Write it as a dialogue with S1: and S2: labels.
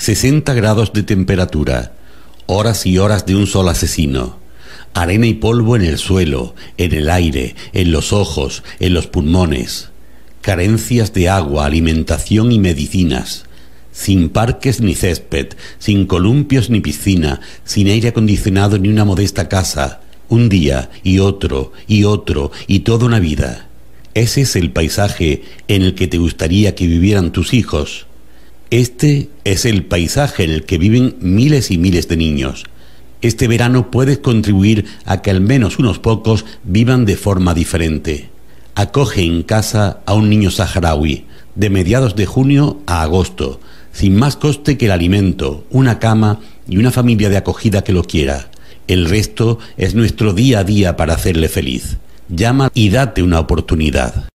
S1: 60 grados de temperatura, horas y horas de un sol asesino, arena y polvo en el suelo, en el aire, en los ojos, en los pulmones, carencias de agua, alimentación y medicinas, sin parques ni césped, sin columpios ni piscina, sin aire acondicionado ni una modesta casa, un día y otro y otro y toda una vida. Ese es el paisaje en el que te gustaría que vivieran tus hijos este es el paisaje en el que viven miles y miles de niños. Este verano puedes contribuir a que al menos unos pocos vivan de forma diferente. Acoge en casa a un niño saharaui, de mediados de junio a agosto, sin más coste que el alimento, una cama y una familia de acogida que lo quiera. El resto es nuestro día a día para hacerle feliz. Llama y date una oportunidad.